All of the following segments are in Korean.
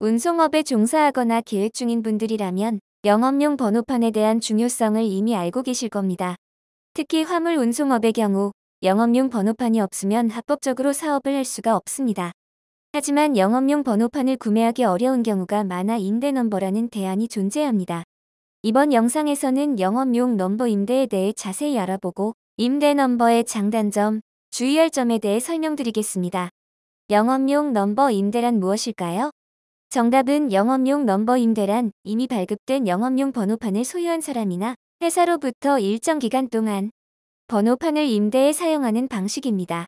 운송업에 종사하거나 계획 중인 분들이라면 영업용 번호판에 대한 중요성을 이미 알고 계실 겁니다. 특히 화물 운송업의 경우 영업용 번호판이 없으면 합법적으로 사업을 할 수가 없습니다. 하지만 영업용 번호판을 구매하기 어려운 경우가 많아 임대넘버라는 대안이 존재합니다. 이번 영상에서는 영업용 넘버 임대에 대해 자세히 알아보고 임대넘버의 장단점, 주의할 점에 대해 설명드리겠습니다. 영업용 넘버 임대란 무엇일까요? 정답은 영업용 넘버 임대란 이미 발급된 영업용 번호판을 소유한 사람이나 회사로부터 일정 기간 동안 번호판을 임대에 사용하는 방식입니다.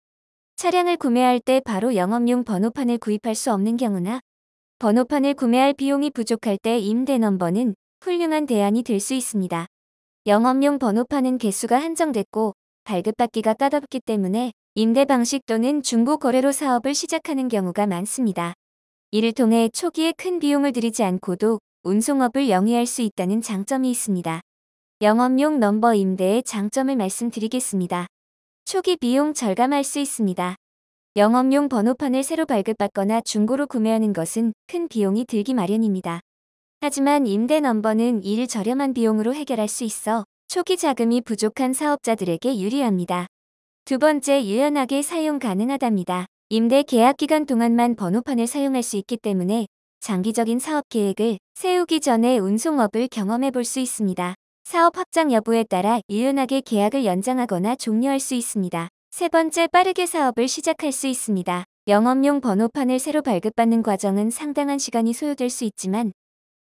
차량을 구매할 때 바로 영업용 번호판을 구입할 수 없는 경우나 번호판을 구매할 비용이 부족할 때 임대 넘버는 훌륭한 대안이 될 수 있습니다. 영업용 번호판은 개수가 한정됐고 발급받기가 까다롭기 때문에 임대 방식 또는 중고 거래로 사업을 시작하는 경우가 많습니다. 이를 통해 초기에 큰 비용을 들이지 않고도 운송업을 영위할 수 있다는 장점이 있습니다. 영업용 넘버 임대의 장점을 말씀드리겠습니다. 초기 비용 절감할 수 있습니다. 영업용 번호판을 새로 발급받거나 중고로 구매하는 것은 큰 비용이 들기 마련입니다. 하지만 임대 넘버는 이를 저렴한 비용으로 해결할 수 있어 초기 자금이 부족한 사업자들에게 유리합니다. 두 번째 유연하게 사용 가능하답니다. 임대 계약 기간 동안만 번호판을 사용할 수 있기 때문에 장기적인 사업 계획을 세우기 전에 운송업을 경험해 볼 수 있습니다. 사업 확장 여부에 따라 유연하게 계약을 연장하거나 종료할 수 있습니다. 세 번째 빠르게 사업을 시작할 수 있습니다. 영업용 번호판을 새로 발급받는 과정은 상당한 시간이 소요될 수 있지만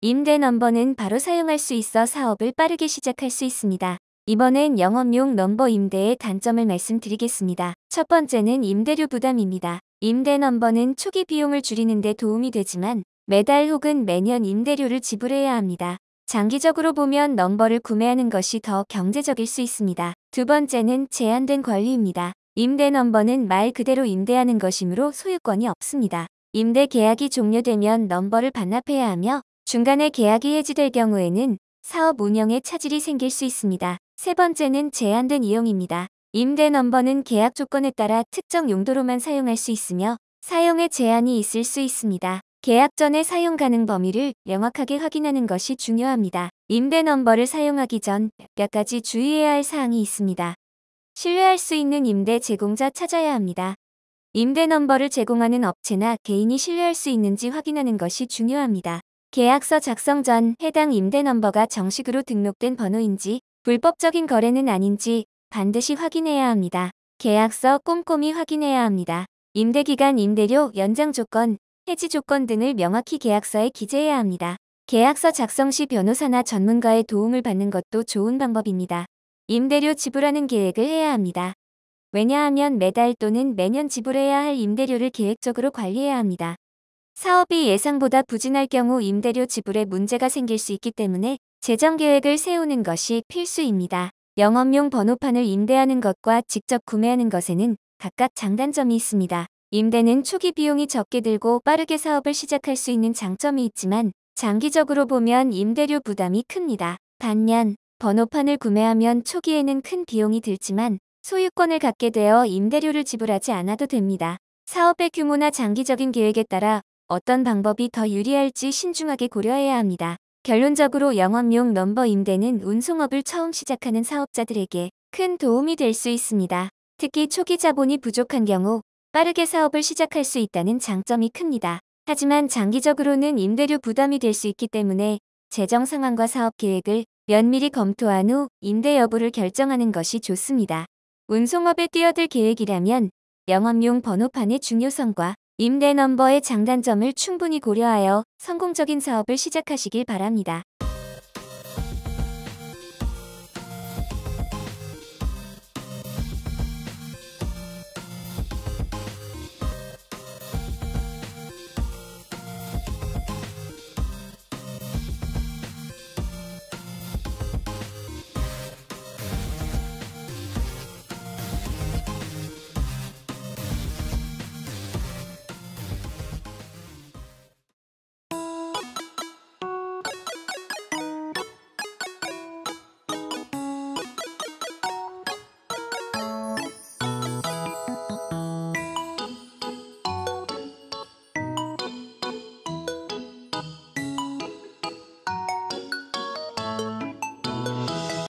임대 넘버는 바로 사용할 수 있어 사업을 빠르게 시작할 수 있습니다. 이번엔 영업용 넘버 임대의 단점을 말씀드리겠습니다. 첫 번째는 임대료 부담입니다. 임대 넘버는 초기 비용을 줄이는 데 도움이 되지만 매달 혹은 매년 임대료를 지불해야 합니다. 장기적으로 보면 넘버를 구매하는 것이 더 경제적일 수 있습니다. 두 번째는 제한된 권리입니다. 임대 넘버는 말 그대로 임대하는 것이므로 소유권이 없습니다. 임대 계약이 종료되면 넘버를 반납해야 하며 중간에 계약이 해지될 경우에는 사업 운영에 차질이 생길 수 있습니다. 세 번째는 제한된 이용입니다. 임대 넘버는 계약 조건에 따라 특정 용도로만 사용할 수 있으며 사용에 제한이 있을 수 있습니다. 계약 전에 사용 가능 범위를 명확하게 확인하는 것이 중요합니다. 임대 넘버를 사용하기 전 몇 가지 주의해야 할 사항이 있습니다. 신뢰할 수 있는 임대 제공자 찾아야 합니다. 임대 넘버를 제공하는 업체나 개인이 신뢰할 수 있는지 확인하는 것이 중요합니다. 계약서 작성 전 해당 임대 넘버가 정식으로 등록된 번호인지 불법적인 거래는 아닌지 반드시 확인해야 합니다. 계약서 꼼꼼히 확인해야 합니다. 임대기간 임대료 연장 조건, 해지 조건 등을 명확히 계약서에 기재해야 합니다. 계약서 작성 시 변호사나 전문가의 도움을 받는 것도 좋은 방법입니다. 임대료 지불하는 계획을 해야 합니다. 왜냐하면 매달 또는 매년 지불해야 할 임대료를 계획적으로 관리해야 합니다. 사업이 예상보다 부진할 경우 임대료 지불에 문제가 생길 수 있기 때문에 재정 계획을 세우는 것이 필수입니다. 영업용 번호판을 임대하는 것과 직접 구매하는 것에는 각각 장단점이 있습니다. 임대는 초기 비용이 적게 들고 빠르게 사업을 시작할 수 있는 장점이 있지만 장기적으로 보면 임대료 부담이 큽니다. 반면 번호판을 구매하면 초기에는 큰 비용이 들지만 소유권을 갖게 되어 임대료를 지불하지 않아도 됩니다. 사업의 규모나 장기적인 계획에 따라 어떤 방법이 더 유리할지 신중하게 고려해야 합니다. 결론적으로 영업용 넘버 임대는 운송업을 처음 시작하는 사업자들에게 큰 도움이 될 수 있습니다. 특히 초기 자본이 부족한 경우 빠르게 사업을 시작할 수 있다는 장점이 큽니다. 하지만 장기적으로는 임대료 부담이 될 수 있기 때문에 재정 상황과 사업 계획을 면밀히 검토한 후 임대 여부를 결정하는 것이 좋습니다. 운송업에 뛰어들 계획이라면 영업용 번호판의 중요성과 임대 넘버의 장단점을 충분히 고려하여 성공적인 사업을 시작하시길 바랍니다.